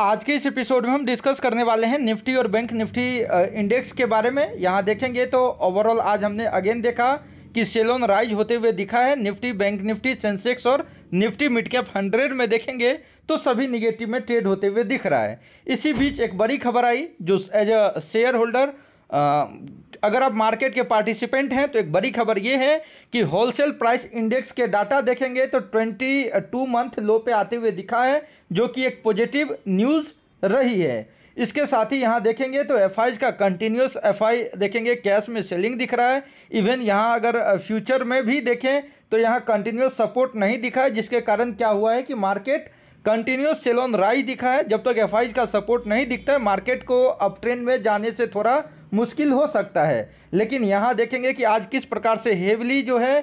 आज के इस एपिसोड में हम डिस्कस करने वाले हैं निफ्टी और बैंक निफ्टी इंडेक्स के बारे में यहाँ देखेंगे तो ओवरऑल आज हमने अगेन देखा कि सेलोन राइज होते हुए दिखा है निफ्टी बैंक निफ्टी सेंसेक्स और निफ्टी मिड कैप हंड्रेड में देखेंगे तो सभी निगेटिव में ट्रेड होते हुए दिख रहा है इसी बीच एक बड़ी खबर आई जो एज अ शेयर होल्डर अगर आप मार्केट के पार्टिसिपेंट हैं तो एक बड़ी खबर ये है कि होलसेल प्राइस इंडेक्स के डाटा देखेंगे तो ट्वेंटी टू मंथ लो पे आते हुए दिखा है जो कि एक पॉजिटिव न्यूज़ रही है इसके साथ ही यहाँ देखेंगे तो एफ का कंटिन्यूस एफ देखेंगे कैश में सेलिंग दिख रहा है इवन यहाँ अगर फ्यूचर में भी देखें तो यहाँ कंटिन्यूस सपोर्ट नहीं दिखा है जिसके कारण क्या हुआ है कि मार्केट कंटिन्यूस सेलोन राइज दिखा है जब तक एफ का सपोर्ट नहीं दिखता है मार्केट को अप ट्रेंड में जाने से थोड़ा मुश्किल हो सकता है लेकिन यहाँ देखेंगे कि आज किस प्रकार से हेवली जो है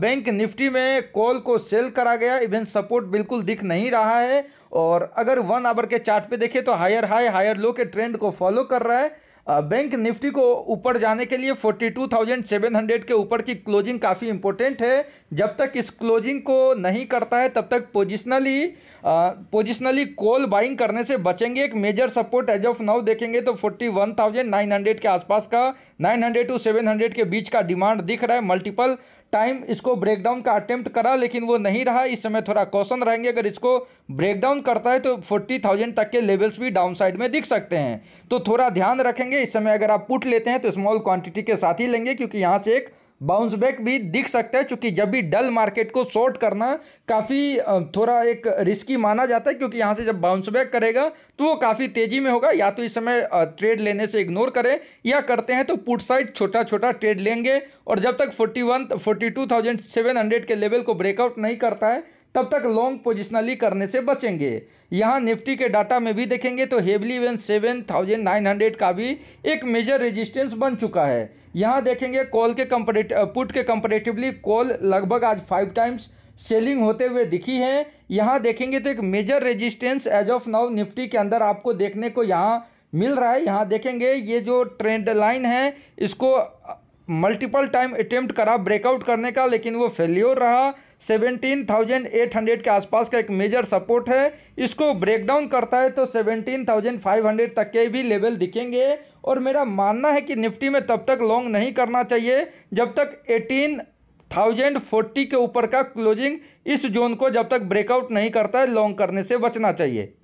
बैंक निफ्टी में कॉल को सेल करा गया इवन सपोर्ट बिल्कुल दिख नहीं रहा है और अगर वन आवर के चार्ट पे देखें तो हायर हाई हायर लो के ट्रेंड को फॉलो कर रहा है बैंक निफ्टी को ऊपर जाने के लिए 42,700 के ऊपर की क्लोजिंग काफ़ी इंपॉर्टेंट है जब तक इस क्लोजिंग को नहीं करता है तब तक पोजिशनली पोजिशनली कॉल बाइंग करने से बचेंगे एक major support as of now देखेंगे तो 41,900 के आसपास का 900 टू 700 के बीच का डिमांड दिख रहा है मल्टीपल टाइम इसको ब्रेकडाउन का अटेम्प्ट करा लेकिन वो नहीं रहा इस समय थोड़ा कौशन रहेंगे अगर इसको ब्रेकडाउन करता है तो फोर्टी थाउजेंड तक के लेवल्स भी डाउन साइड में दिख सकते हैं तो थोड़ा ध्यान रखेंगे इस समय अगर आप पुट लेते हैं तो स्मॉल क्वांटिटी के साथ ही लेंगे क्योंकि यहाँ से एक बाउंस बैक भी दिख सकता है क्योंकि जब भी डल मार्केट को शॉर्ट करना काफ़ी थोड़ा एक रिस्की माना जाता है क्योंकि यहाँ से जब बाउंस बैक करेगा तो वो काफ़ी तेज़ी में होगा या तो इस समय ट्रेड लेने से इग्नोर करें या करते हैं तो पुट साइड छोटा छोटा ट्रेड लेंगे और जब तक फोर्टी वन के लेवल को ब्रेकआउट नहीं करता है तब तक लॉन्ग पोजिशनली करने से बचेंगे यहाँ निफ्टी के डाटा में भी देखेंगे तो हेवली वेन सेवन थाउजेंड नाइन हंड्रेड का भी एक मेजर रेजिस्टेंस बन चुका है यहाँ देखेंगे कॉल के कंपरेटिव पुट के कंपरेटिवली कॉल लगभग आज फाइव टाइम्स सेलिंग होते हुए दिखी है यहाँ देखेंगे तो एक major resistance as of now Nifty के अंदर आपको देखने को यहाँ मिल रहा है यहाँ देखेंगे ये जो ट्रेंड लाइन है इसको मल्टीपल टाइम अटेम्प्ट करा ब्रेकआउट करने का लेकिन वो फेल्योर रहा सेवेंटीन थाउजेंड एट हंड्रेड के आसपास का एक मेजर सपोर्ट है इसको ब्रेकडाउन करता है तो सेवेंटीन थाउजेंड फाइव हंड्रेड तक के भी लेवल दिखेंगे और मेरा मानना है कि निफ्टी में तब तक लॉन्ग नहीं करना चाहिए जब तक एटीन थाउजेंड फोर्टी के ऊपर का क्लोजिंग इस जोन को जब तक ब्रेकआउट नहीं करता है लॉन्ग करने से बचना चाहिए